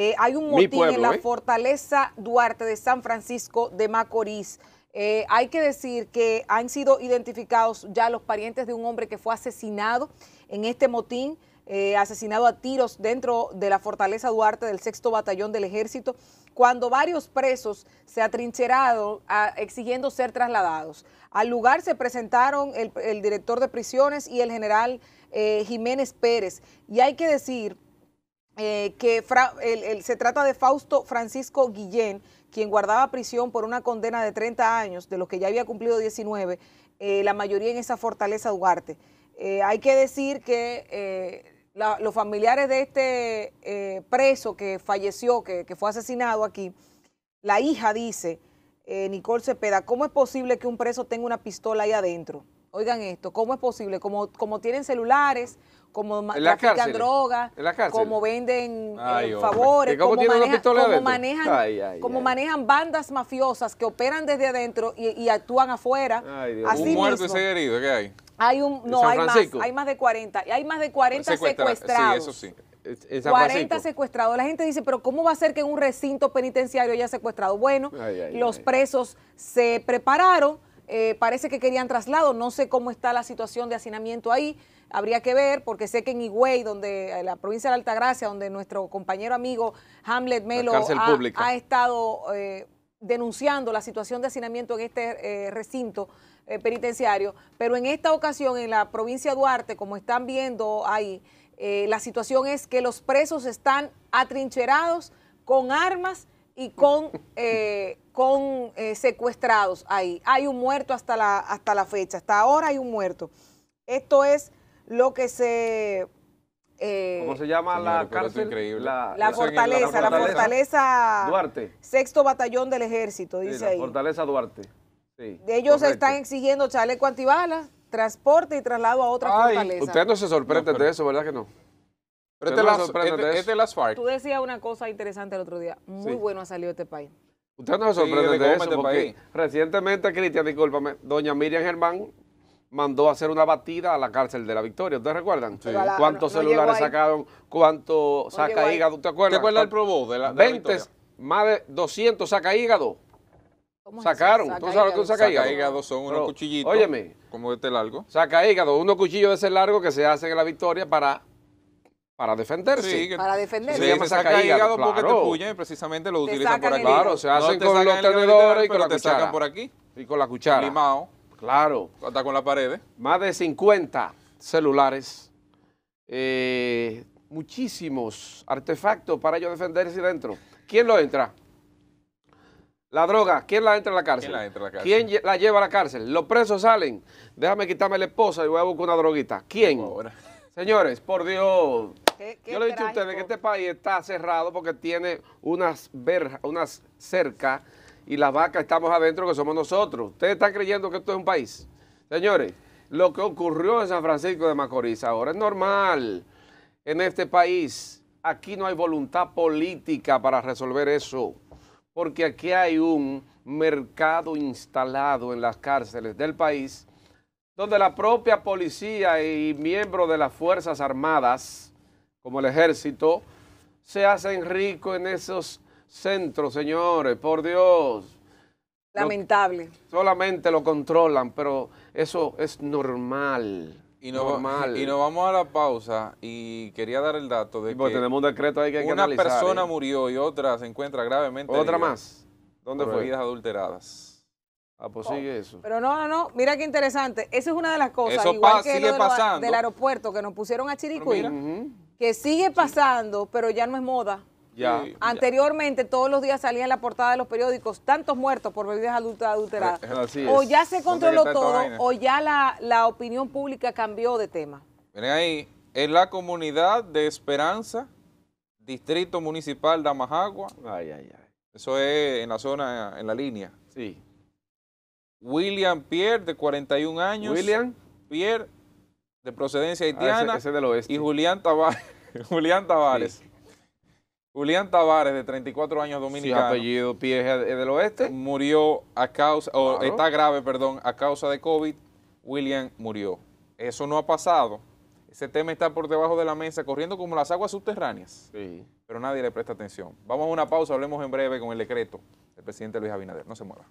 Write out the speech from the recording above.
Eh, hay un motín en la ¿eh? fortaleza Duarte de San Francisco de Macorís. Eh, hay que decir que han sido identificados ya los parientes de un hombre que fue asesinado en este motín, asesinado a tiros dentro de la fortaleza Duarte del sexto batallón del ejército, cuando varios presos se atrincheraron ah, exigiendo ser trasladados. Al lugar se presentaron el, el director de prisiones y el general Jiménez Pérez. Y hay que decir eh, que se trata de Fausto Francisco Guillén, quien guardaba prisión por una condena de 30 años, de los que ya había cumplido 19, eh, la mayoría en esa fortaleza Duarte. Eh, hay que decir que los familiares de este preso que falleció, que, que, fue asesinado aquí, la hija dice, Nicole Cepeda, ¿cómo es posible que un preso tenga una pistola ahí adentro? Oigan esto, ¿cómo es posible? Como, como tienen celulares, como trafican drogas, como venden eh, favores, como, manejan, manejan, bandas mafiosas que operan desde adentro y, actúan afuera. Así un muerto y seis heridos ¿qué hay? Hay un, no, hay más, hay más de 40, hay más de 40 secuestrados. 40 secuestrados. La gente dice, pero ¿cómo va a ser que en un recinto penitenciario haya secuestrado? Bueno, los presos se prepararon eh, parece que querían traslado, no sé cómo está la situación de hacinamiento ahí, habría que ver, porque sé que en Higüey, donde eh, la provincia de Altagracia, donde nuestro compañero amigo Hamlet Melo ha, estado eh, denunciando la situación de hacinamiento en este recinto penitenciario, pero en esta ocasión en la provincia de Duarte, como están viendo ahí, la situación es que los presos están atrincherados con armas y con, eh, con eh, secuestrados ahí. Hay un muerto hasta la, hasta la fecha, hasta ahora hay un muerto. Esto es lo que se... Eh, ¿Cómo se llama la cárcel? La, fortaleza, la, fortaleza, Duarte. Sexto batallón del ejército, dice ahí. la Fortaleza Duarte. Sí, Ellos están exigiendo chaleco antibalas, transporte y traslado a otra fortaleza. Usted no se sorprende de eso, ¿verdad que no? Pero este, las, este, Tú decías una cosa interesante el otro día. Muy bueno ha salido este país. Usted no se sorprende de eso, recientemente, Cristian, discúlpame, doña Miriam Germán mandó a hacer una batida a la cárcel de la Victoria. ¿Ustedes recuerdan? Sí. ¿Cuántos celulares sacaron? ¿Cuánto saca hígado? ¿Te acuerdas? ¿Te acuerdas el probó? de 20, más de 200 saca hígado. Sacaron. ¿Tú sabes que un saca hígado? Saca hígado son unos cuchillitos. Óyeme. Como este largo. Saca hígado, unos cuchillos de ese largo que se hacen en la Victoria para para defenderse. Sí, para defenderse. Se, llama saca hígado porque te puyen, precisamente lo utilizan por aquí. Claro, se hacen con los tenedores y con la te sacan por aquí. Y con la cuchara. Limao. Claro. Hasta con la pared. ¿eh? Más de 50 celulares. Eh, muchísimos artefactos para ellos defenderse dentro. ¿Quién lo entra? La droga, ¿quién la entra a la cárcel? ¿Quién la entra a la cárcel? ¿Quién la lleva a la cárcel? Los presos salen. Déjame quitarme la esposa y voy a buscar una droguita. ¿Quién? Señores, por Dios. Yo le he dicho a ustedes que este país está cerrado porque tiene unas verjas, unas cercas y las vacas estamos adentro que somos nosotros. Ustedes están creyendo que esto es un país. Señores, lo que ocurrió en San Francisco de Macorís ahora es normal en este país. Aquí no hay voluntad política para resolver eso, porque aquí hay un mercado instalado en las cárceles del país, donde la propia policía y miembros de las Fuerzas Armadas como el ejército, se hacen ricos en esos centros, señores, por Dios. Lamentable. solamente lo controlan, pero eso es normal. Y normal. y nos vamos a la pausa y quería dar el dato de pues que tenemos un decreto que hay que una persona ¿eh? murió y otra se encuentra gravemente otra más ¿Dónde fue? Vidas adulteradas. Ah, pues eso. Pero no, no, no, mira qué interesante. Esa es una de las cosas, igual que lo del aeropuerto que nos pusieron a Chiricuí que sigue pasando, pero ya no es moda. Ya, Anteriormente todos los días salía en la portada de los periódicos tantos muertos por bebidas adulteradas. O ya se controló todo o ya la, opinión pública cambió de tema. Miren ahí, en la comunidad de Esperanza, distrito municipal de Amahagua. Ay, ay, ay. Eso es en la zona, en la línea. Sí. William Pierre, de 41 años. William. Pierre de procedencia ah, haitiana. del oeste. Y Julián Tavares. Julián Tavares. Julián Tavares, de 34 años dominicano. Sí, apellido Pies del oeste. Murió a causa, o está grave, perdón, a causa de COVID. William murió. Eso no ha pasado. Ese tema está por debajo de la mesa, corriendo como las aguas subterráneas. Sí. Pero nadie le presta atención. Vamos a una pausa, hablemos en breve con el decreto del presidente Luis Abinader. No se mueva.